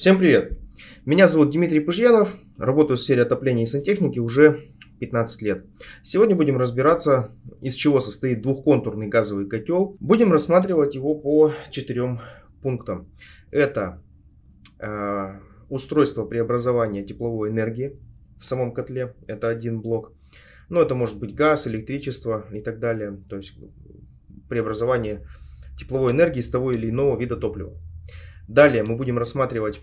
Всем привет! Меня зовут Дмитрий Пужьянов, работаю в сфере отопления и сантехники уже 15 лет. Сегодня будем разбираться, из чего состоит двухконтурный газовый котел. Будем рассматривать его по четырем пунктам. Это э, устройство преобразования тепловой энергии в самом котле, это один блок. Но ну, это может быть газ, электричество и так далее, то есть преобразование тепловой энергии из того или иного вида топлива. Далее мы будем рассматривать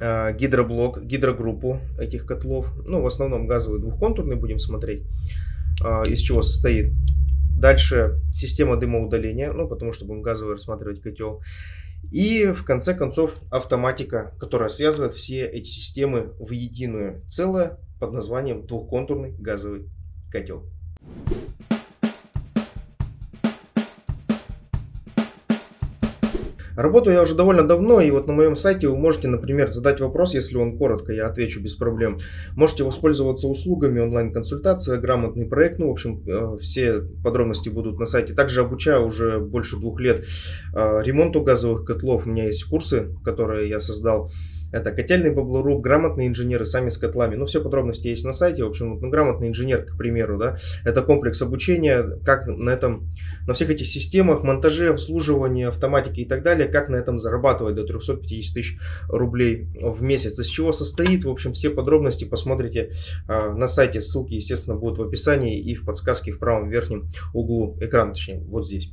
а, гидроблок, гидрогруппу этих котлов. Ну, в основном газовый двухконтурный будем смотреть, а, из чего состоит. Дальше система дымоудаления, ну, потому что будем газовый рассматривать котел. И в конце концов автоматика, которая связывает все эти системы в единое целое под названием двухконтурный газовый котел. Работаю я уже довольно давно, и вот на моем сайте вы можете, например, задать вопрос, если он коротко, я отвечу без проблем. Можете воспользоваться услугами онлайн консультации, грамотный проект, ну, в общем, э, все подробности будут на сайте. Также обучаю уже больше двух лет э, ремонту газовых котлов, у меня есть курсы, которые я создал. Это котельный баблоруб, грамотные инженеры сами с котлами. Ну, все подробности есть на сайте. В общем, ну, грамотный инженер, к примеру, да, это комплекс обучения, как на этом, на всех этих системах, монтаже, обслуживания, автоматики и так далее, как на этом зарабатывать до 350 тысяч рублей в месяц. Из чего состоит, в общем, все подробности посмотрите э, на сайте. Ссылки, естественно, будут в описании и в подсказке в правом верхнем углу экрана, точнее, вот здесь.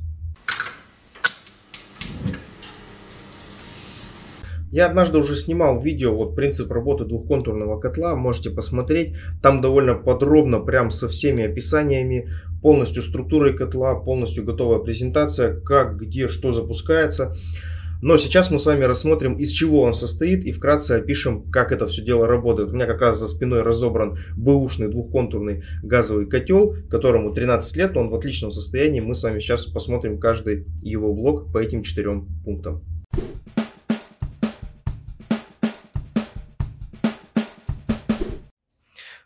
Я однажды уже снимал видео, вот принцип работы двухконтурного котла, можете посмотреть. Там довольно подробно, прям со всеми описаниями, полностью структурой котла, полностью готовая презентация, как, где, что запускается. Но сейчас мы с вами рассмотрим, из чего он состоит и вкратце опишем, как это все дело работает. У меня как раз за спиной разобран бэушный двухконтурный газовый котел, которому 13 лет, он в отличном состоянии. Мы с вами сейчас посмотрим каждый его блок по этим четырем пунктам.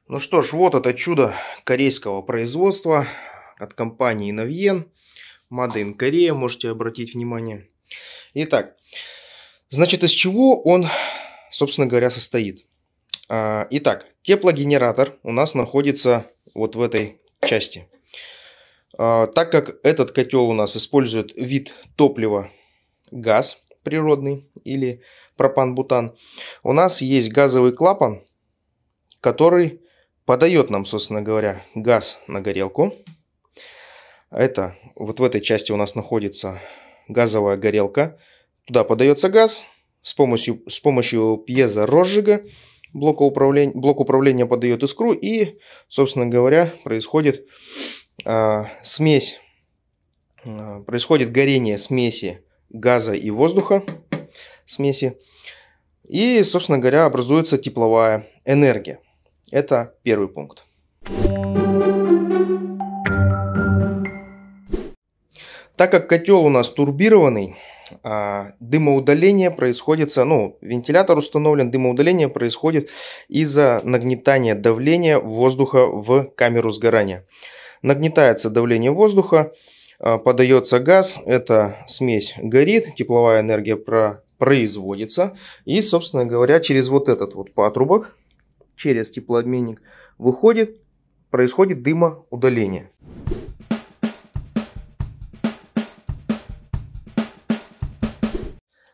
Ну что ж, вот это чудо корейского производства от компании Navien. Made in Korea, можете обратить внимание. Итак, значит, из чего он, собственно говоря, состоит? А, итак, теплогенератор у нас находится вот в этой части. А, так как этот котел у нас использует вид топлива газ природный или пропан-бутан, у нас есть газовый клапан, который подает нам, собственно говоря, газ на горелку. Это вот в этой части у нас находится газовая горелка. Туда подается газ с помощью, с помощью пьезорозжига. Блок управления, блок управления подает искру и, собственно говоря, происходит э, смесь, э, происходит горение смеси газа и воздуха, смеси. И, собственно говоря, образуется тепловая энергия. Это первый пункт. Так как котел у нас турбированный, а, дымоудаление происходит, ну, вентилятор установлен, дымоудаление происходит из-за нагнетания давления воздуха в камеру сгорания. Нагнетается давление воздуха, а, подается газ, эта смесь горит, тепловая энергия про производится. И, собственно говоря, через вот этот вот патрубок, через теплообменник выходит, происходит дымоудаление.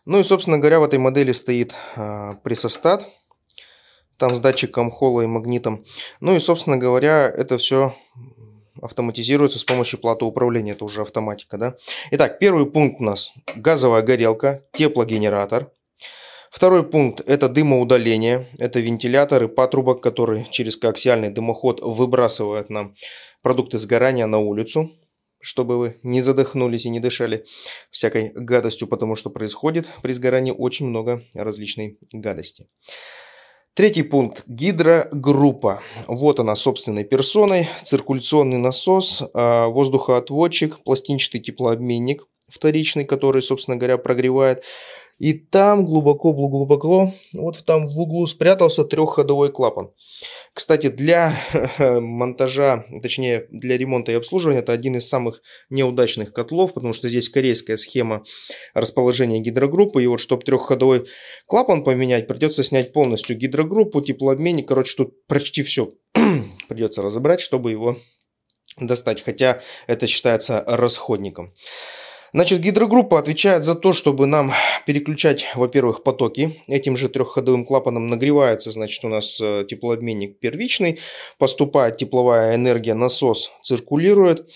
Ну и, собственно говоря, в этой модели стоит э, пресостат, там с датчиком холла и магнитом. Ну и, собственно говоря, это все автоматизируется с помощью платы управления, это уже автоматика, да. Итак, первый пункт у нас газовая горелка, теплогенератор – Второй пункт – это дымоудаление. Это вентиляторы патрубок, которые через коаксиальный дымоход выбрасывают нам продукты сгорания на улицу чтобы вы не задохнулись и не дышали всякой гадостью, потому что происходит при сгорании очень много различной гадости. Третий пункт – гидрогруппа. Вот она собственной персоной, циркуляционный насос, а, воздухоотводчик, пластинчатый теплообменник вторичный, который, собственно говоря, прогревает и там глубоко-глубоко, вот там в углу спрятался трехходовой клапан. Кстати, для монтажа, точнее для ремонта и обслуживания, это один из самых неудачных котлов, потому что здесь корейская схема расположения гидрогруппы. И вот, чтобы трехходовой клапан поменять, придется снять полностью гидрогруппу, теплообменник. Короче, тут почти все придется разобрать, чтобы его достать, хотя это считается расходником. Значит, гидрогруппа отвечает за то, чтобы нам переключать, во-первых, потоки. Этим же трехходовым клапаном нагревается, значит, у нас э, теплообменник первичный, поступает тепловая энергия, насос циркулирует.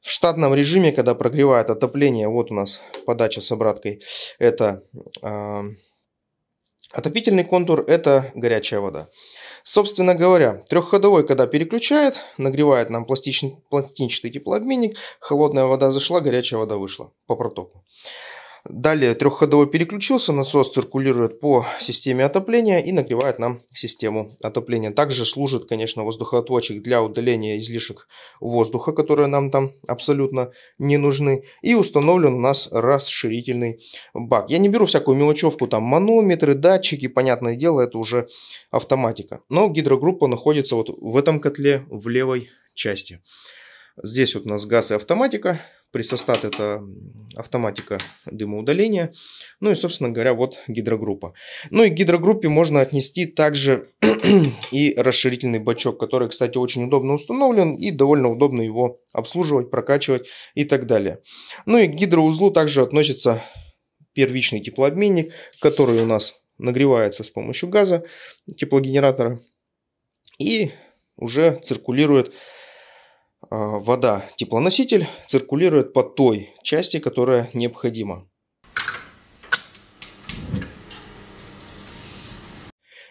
В штатном режиме, когда прогревает отопление, вот у нас подача с обраткой, это э, отопительный контур, это горячая вода. Собственно говоря, трехходовой, когда переключает, нагревает нам пластичный, пластичный теплообменник, холодная вода зашла, горячая вода вышла по протоку. Далее трехходовой переключился, насос циркулирует по системе отопления и нагревает нам систему отопления. Также служит, конечно, воздухоотводчик для удаления излишек воздуха, которые нам там абсолютно не нужны. И установлен у нас расширительный бак. Я не беру всякую мелочевку, там манометры, датчики, понятное дело, это уже автоматика. Но гидрогруппа находится вот в этом котле в левой части. Здесь вот у нас газ и автоматика. Пресостат это автоматика дымоудаления. Ну и, собственно говоря, вот гидрогруппа. Ну и к гидрогруппе можно отнести также и расширительный бачок, который, кстати, очень удобно установлен и довольно удобно его обслуживать, прокачивать и так далее. Ну и к гидроузлу также относится первичный теплообменник, который у нас нагревается с помощью газа теплогенератора и уже циркулирует Э, вода, теплоноситель, циркулирует по той части, которая необходима.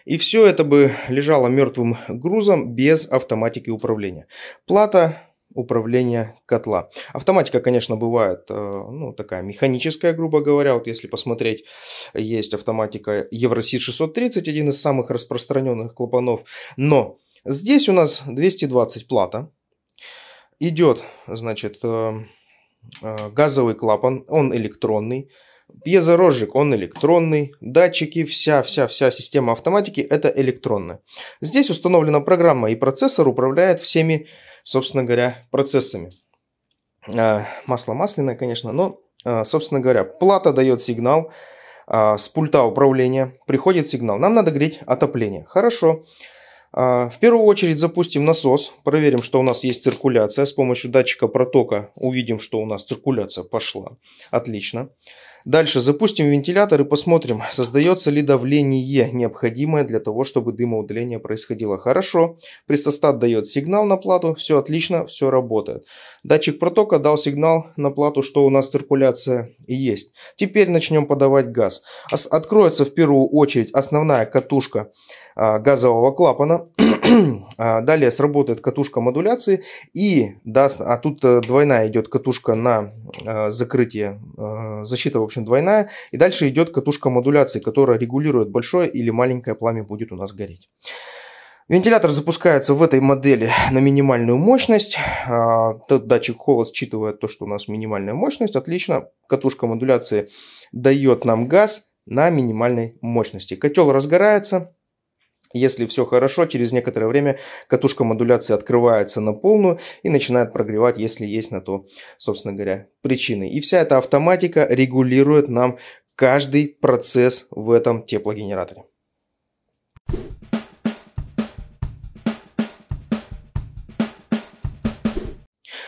И все это бы лежало мертвым грузом без автоматики управления. Плата управления котла. Автоматика, конечно, бывает, э, ну, такая механическая, грубо говоря. Вот если посмотреть, есть автоматика Евросид 630, один из самых распространенных клапанов. Но здесь у нас 220 плата, идет, значит, э, э, газовый клапан, он электронный. пьезорожик, он электронный. Датчики, вся-вся-вся система автоматики – это электронная. Здесь установлена программа, и процессор управляет всеми, собственно говоря, процессами. Э, масло масляное, конечно, но, собственно говоря, плата дает сигнал с пульта управления. Приходит сигнал. Нам надо греть отопление. Хорошо. Хорошо. А, в первую очередь запустим насос, проверим, что у нас есть циркуляция. С помощью датчика протока увидим, что у нас циркуляция пошла. Отлично. Дальше запустим вентилятор и посмотрим, создается ли давление, необходимое для того, чтобы дымоудаление происходило. Хорошо, пресостат дает сигнал на плату, все отлично, все работает. Датчик протока дал сигнал на плату, что у нас циркуляция есть. Теперь начнем подавать газ. Откроется в первую очередь основная катушка а, газового клапана. А, далее сработает катушка модуляции и даст, а тут э, двойная идет катушка на э, закрытие, э, защита в общем двойная. И дальше идет катушка модуляции, которая регулирует большое или маленькое пламя будет у нас гореть. Вентилятор запускается в этой модели на минимальную мощность. А, тот датчик холла считывает то, что у нас минимальная мощность. Отлично. Катушка модуляции дает нам газ на минимальной мощности. Котел разгорается. Если все хорошо, через некоторое время катушка модуляции открывается на полную и начинает прогревать, если есть на то, собственно говоря, причины. И вся эта автоматика регулирует нам каждый процесс в этом теплогенераторе.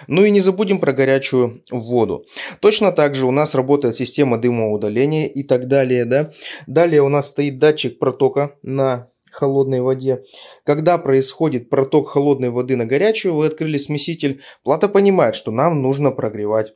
Ну и не забудем про горячую воду. Точно так же у нас работает система дымоудаления и так далее. Да? Далее у нас стоит датчик протока на холодной воде. Когда происходит проток холодной воды на горячую, вы открыли смеситель, плата понимает, что нам нужно прогревать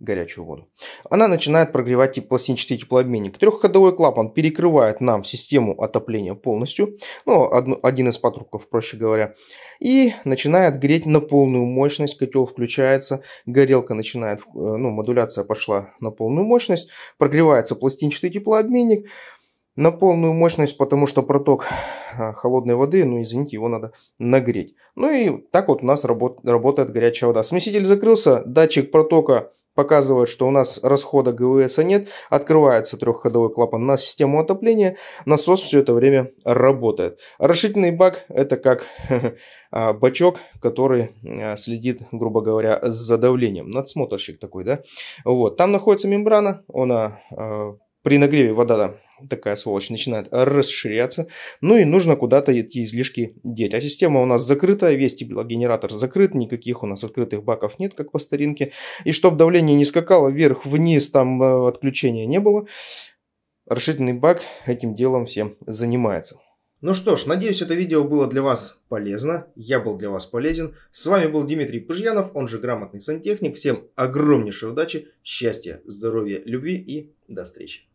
горячую воду. Она начинает прогревать пластинчатый теплообменник. Трехходовой клапан перекрывает нам систему отопления полностью, ну, одну, один из патрубков, проще говоря, и начинает греть на полную мощность. Котел включается, горелка начинает, э, ну, модуляция пошла на полную мощность, прогревается пластинчатый теплообменник, на полную мощность, потому что проток а, холодной воды, ну извините, его надо нагреть. Ну и так вот у нас работ, работает горячая вода. Смеситель закрылся, датчик протока показывает, что у нас расхода ГВС нет, открывается трехходовой клапан на систему отопления, насос все это время работает. Расширительный бак это как а, бачок, который а, следит, грубо говоря, за давлением. Надсмотрщик такой, да? Вот, там находится мембрана, она при нагреве вода такая сволочь начинает расширяться, ну и нужно куда-то эти излишки деть. А система у нас закрытая, весь теплогенератор закрыт, никаких у нас открытых баков нет, как по старинке. И чтобы давление не скакало вверх-вниз, там э, отключения не было, расширительный бак этим делом всем занимается. Ну что ж, надеюсь, это видео было для вас полезно. Я был для вас полезен. С вами был Дмитрий Пыжьянов, он же грамотный сантехник. Всем огромнейшей удачи, счастья, здоровья, любви и до встречи.